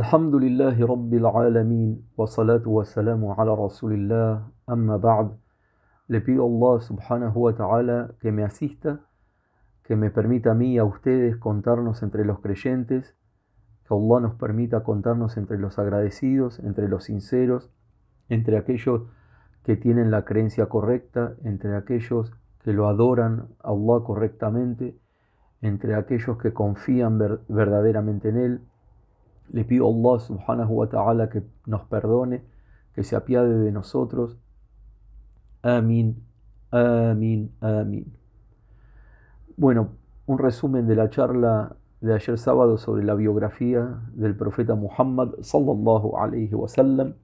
الحمد لله رب العالمين والصلاة والسلام على رسول الله أما le pido a Allah subhanahu wa ta'ala que me asista que me permita a mí y a ustedes contarnos entre los creyentes que Allah nos permita contarnos entre los agradecidos entre los sinceros entre aquellos que tienen la creencia correcta entre aquellos que lo adoran a Allah correctamente entre aquellos que confían verdaderamente en Él le pido a Allah subhanahu wa ta'ala que nos perdone, que se apiade de nosotros. Amén, amén, amén. Bueno, un resumen de la charla de ayer sábado sobre la biografía del profeta Muhammad sallallahu alayhi wa sallam.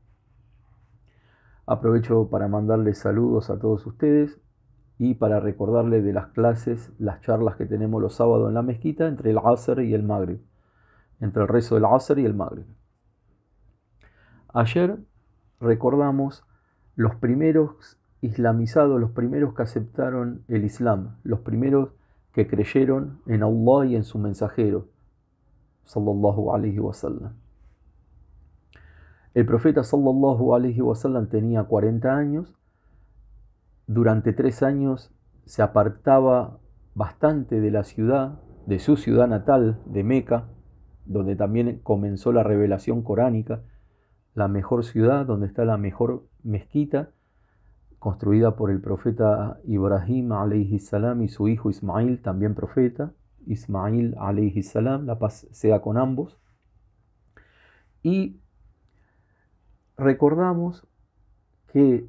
Aprovecho para mandarles saludos a todos ustedes y para recordarle de las clases, las charlas que tenemos los sábados en la mezquita entre el Asr y el magreb entre el rezo del Asr y el Maghrib. Ayer recordamos los primeros islamizados, los primeros que aceptaron el Islam, los primeros que creyeron en Allah y en su mensajero, sallallahu wasallam. El profeta sallallahu alaihi wasallam tenía 40 años. Durante tres años se apartaba bastante de la ciudad, de su ciudad natal, de Meca, donde también comenzó la revelación coránica, la mejor ciudad, donde está la mejor mezquita, construida por el profeta Ibrahim salam y su hijo Ismail, también profeta, Ismail salam, la paz sea con ambos. Y recordamos que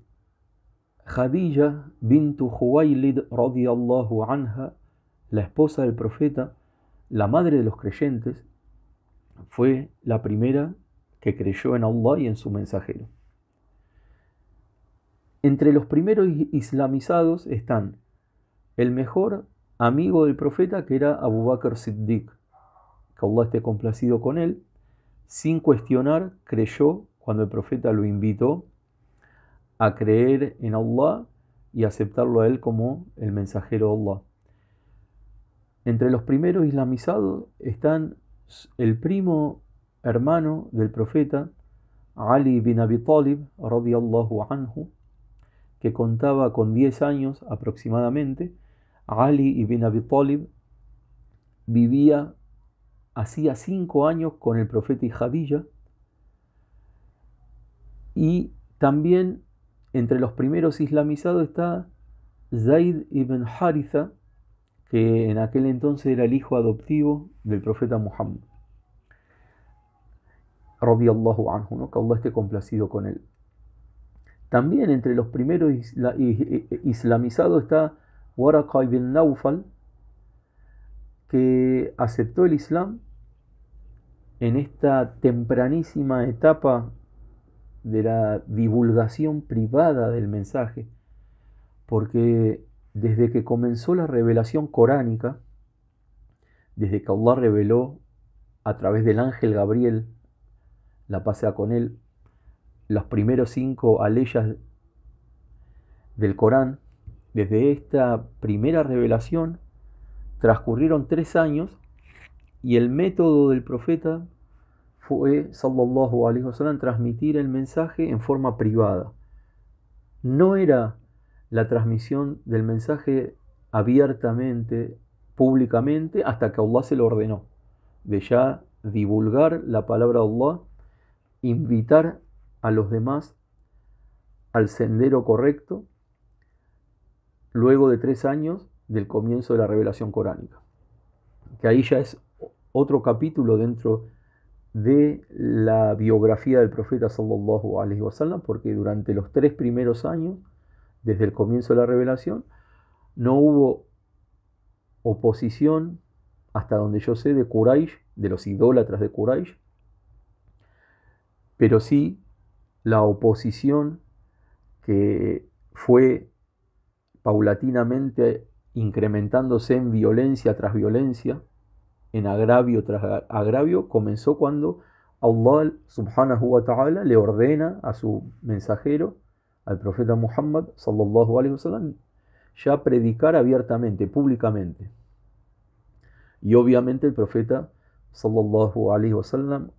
Khadija bintu Huwaylid radiyallahu anha, la esposa del profeta, la madre de los creyentes, fue la primera que creyó en Allah y en su mensajero. Entre los primeros islamizados están el mejor amigo del profeta que era Abu Bakr Siddiq, que Allah esté complacido con él, sin cuestionar creyó cuando el profeta lo invitó a creer en Allah y aceptarlo a él como el mensajero de Allah. Entre los primeros islamizados están el primo hermano del profeta Ali ibn Abi Talib, anhu, que contaba con 10 años aproximadamente, Ali ibn Abi Talib vivía hacía 5 años con el profeta hadilla y también entre los primeros islamizados está Zaid ibn Haritha, que en aquel entonces era el hijo adoptivo del profeta Muhammad. Radiallahu anhu, ¿no? que Allah esté complacido con él. También entre los primeros islamizados está ...Waraqa ibn Naufal, que aceptó el Islam en esta tempranísima etapa de la divulgación privada del mensaje, porque desde que comenzó la revelación coránica, desde que Allah reveló a través del ángel Gabriel, la pasea con él, los primeros cinco aleyas del Corán, desde esta primera revelación transcurrieron tres años y el método del profeta fue, sallallahu alaihi wasallam, transmitir el mensaje en forma privada. No era la transmisión del mensaje abiertamente, públicamente, hasta que Allah se lo ordenó, de ya divulgar la palabra de Allah, invitar a los demás al sendero correcto, luego de tres años del comienzo de la revelación coránica. Que ahí ya es otro capítulo dentro de la biografía del profeta sallallahu alaihi porque durante los tres primeros años desde el comienzo de la revelación, no hubo oposición, hasta donde yo sé, de Quraysh, de los idólatras de Quraysh, pero sí la oposición que fue paulatinamente incrementándose en violencia tras violencia, en agravio tras agravio, comenzó cuando Allah subhanahu wa ta'ala le ordena a su mensajero al profeta Muhammad sallallahu ya predicar abiertamente, públicamente. Y obviamente el profeta sallallahu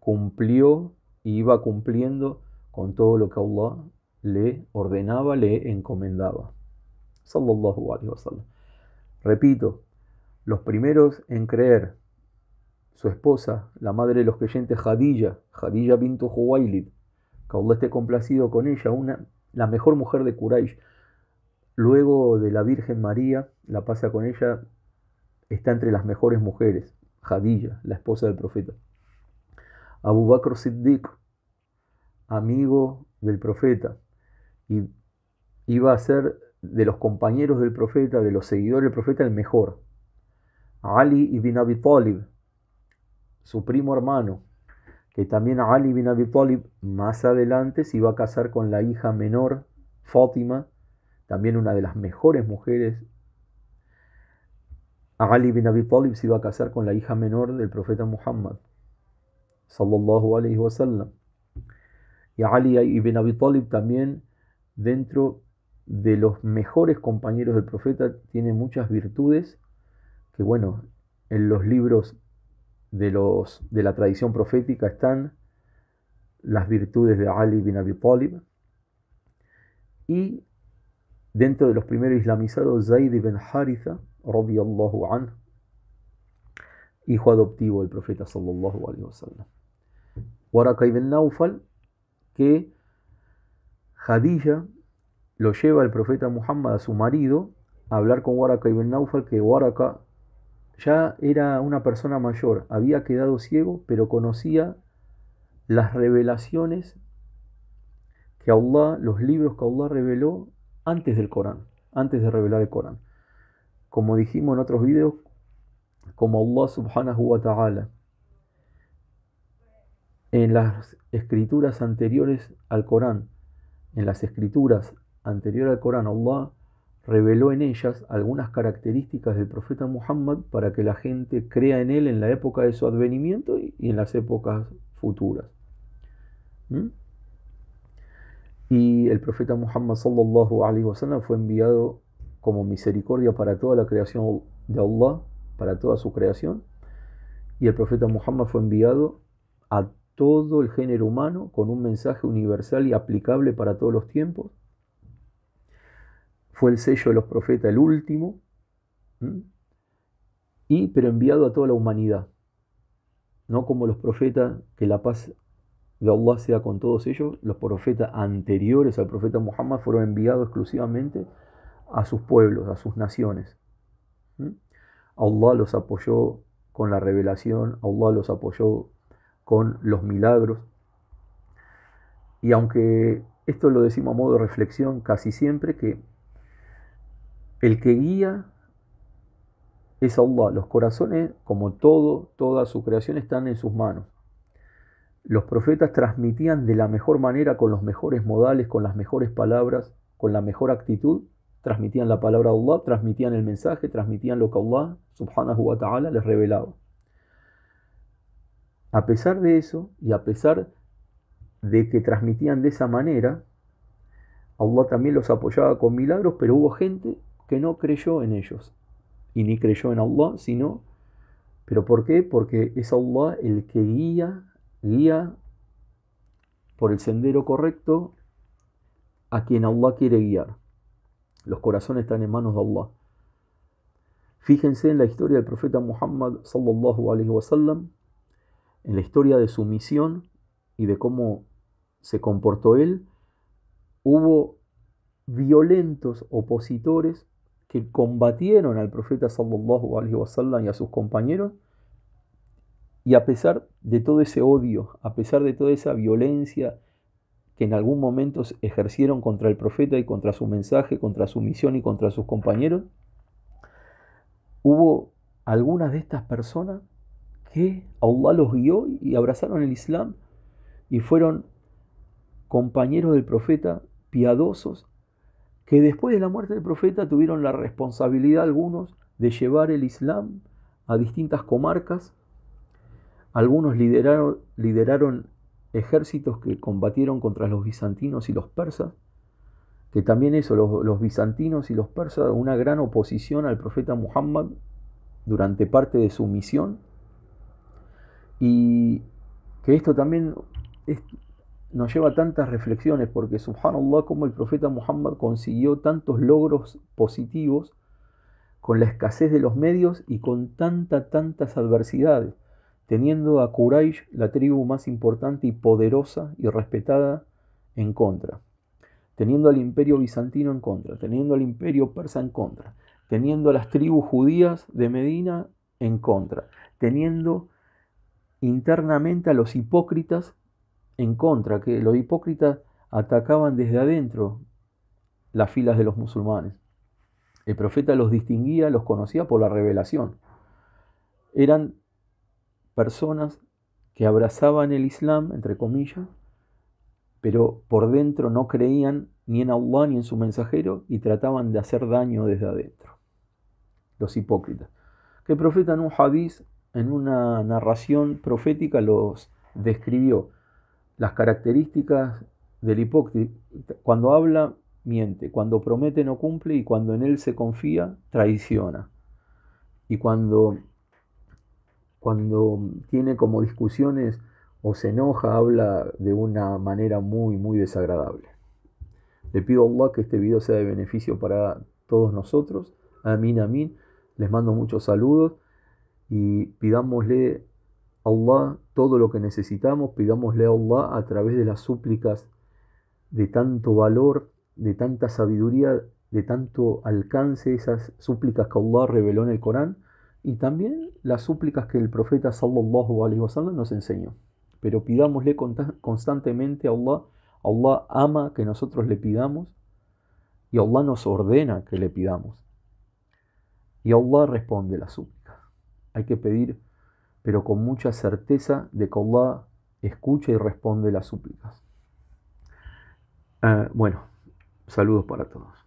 cumplió y iba cumpliendo con todo lo que Allah le ordenaba, le encomendaba. Repito, los primeros en creer, su esposa, la madre de los creyentes Hadilla, Hadilla bintu Huwailid, que esté complacido con ella, una, la mejor mujer de Quraysh. Luego de la Virgen María, la pasa con ella, está entre las mejores mujeres, Jadilla, la esposa del profeta. Abu Bakr Siddiq, amigo del profeta, y iba a ser de los compañeros del profeta, de los seguidores del profeta, el mejor. Ali ibn Abi Talib, su primo hermano, que también Ali ibn Abi Talib más adelante se iba a casar con la hija menor, Fátima, también una de las mejores mujeres. Ali ibn Abi Talib se iba a casar con la hija menor del profeta Muhammad, sallallahu alayhi wasallam. Y Ali ibn Abi Talib también, dentro de los mejores compañeros del profeta, tiene muchas virtudes que, bueno, en los libros de, los, de la tradición profética están las virtudes de Ali bin Abi Talib y dentro de los primeros islamizados Zayd ibn Haritha hijo adoptivo del profeta sallallahu alaihi wasallam Waraka ibn Naufal que Hadilla lo lleva el profeta Muhammad a su marido a hablar con Waraka ibn Naufal que Waraka ya era una persona mayor, había quedado ciego, pero conocía las revelaciones que Allah, los libros que Allah reveló antes del Corán, antes de revelar el Corán. Como dijimos en otros videos, como Allah subhanahu wa ta'ala, en las escrituras anteriores al Corán, en las escrituras anteriores al Corán, Allah reveló en ellas algunas características del profeta Muhammad para que la gente crea en él en la época de su advenimiento y, en las épocas futuras. ¿Mm? Y el profeta Muhammad sallallahu alaihi wasallam fue enviado como misericordia para toda la creación de Allah, para toda su creación. Y el profeta Muhammad fue enviado a todo el género humano con un mensaje universal y aplicable para todos los tiempos fue el sello de los profetas, el último, y pero enviado a toda la humanidad. No como los profetas, que la paz de Allah sea con todos ellos, los profetas anteriores al profeta Muhammad fueron enviados exclusivamente a sus pueblos, a sus naciones. Allah los apoyó con la revelación, Allah los apoyó con los milagros. Y aunque esto lo decimos a modo de reflexión casi siempre, que el que guía es Allah. Los corazones, como todo, toda su creación, están en sus manos. Los profetas transmitían de la mejor manera, con los mejores modales, con las mejores palabras, con la mejor actitud. Transmitían la palabra de Allah, transmitían el mensaje, transmitían lo que Allah subhanahu wa ta'ala les revelaba. A pesar de eso, y a pesar de que transmitían de esa manera, Allah también los apoyaba con milagros, pero hubo gente que no creyó en ellos. Y ni creyó en Allah, sino... ¿Pero por qué? Porque es Allah el que guía, guía por el sendero correcto a quien Allah quiere guiar. Los corazones están en manos de Allah. Fíjense en la historia del profeta Muhammad sallallahu alaihi wasallam, en la historia de su misión y de cómo se comportó él. Hubo violentos opositores que combatieron al profeta sallallahu alaihi y a sus compañeros. Y a pesar de todo ese odio, a pesar de toda esa violencia que en algún momento ejercieron contra el profeta y contra su mensaje, contra su misión y contra sus compañeros, hubo algunas de estas personas que Allah los guió y abrazaron el Islam y fueron compañeros del profeta, piadosos, que después de la muerte del profeta tuvieron la responsabilidad algunos de llevar el Islam a distintas comarcas. Algunos lideraron, ejércitos que combatieron contra los bizantinos y los persas, que también eso, los, los bizantinos y los persas, una gran oposición al profeta Muhammad durante parte de su misión, y que esto también es nos lleva a tantas reflexiones, porque subhanallah, como el profeta Muhammad consiguió tantos logros positivos con la escasez de los medios y con tanta, tantas adversidades, teniendo a Quraysh, la tribu más importante y poderosa y respetada, en contra, teniendo al imperio bizantino en contra, teniendo al imperio persa en contra, teniendo a las tribus judías de Medina en contra, teniendo internamente a los hipócritas en contra, que los hipócritas atacaban desde adentro las filas de los musulmanes. El profeta los distinguía, los conocía por la revelación. Eran personas que abrazaban el Islam, entre comillas, pero por dentro no creían ni en Allah ni en su mensajero y trataban de hacer daño desde adentro. Los hipócritas. Que el profeta en un hadiz, en una narración profética, los describió las características del hipócrita. Cuando habla, miente. Cuando promete, no cumple. Y cuando en él se confía, traiciona. Y cuando, cuando tiene como discusiones o se enoja, habla de una manera muy, muy desagradable. Le pido a Allah que este video sea de beneficio para todos nosotros. Amin, amin. Les mando muchos saludos y pidámosle Allah todo lo que necesitamos, pidámosle a Allah a través de las súplicas de tanto valor, de tanta sabiduría, de tanto alcance, esas súplicas que Allah reveló en el Corán y también las súplicas que el profeta sallallahu alaihi wasallam nos enseñó. Pero pidámosle constantemente a Allah, Allah ama que nosotros le pidamos y Allah nos ordena que le pidamos. Y Allah responde las súplicas. Hay que pedir pero con mucha certeza de que Allah escucha y responde las súplicas. Ah, bueno, saludos para todos.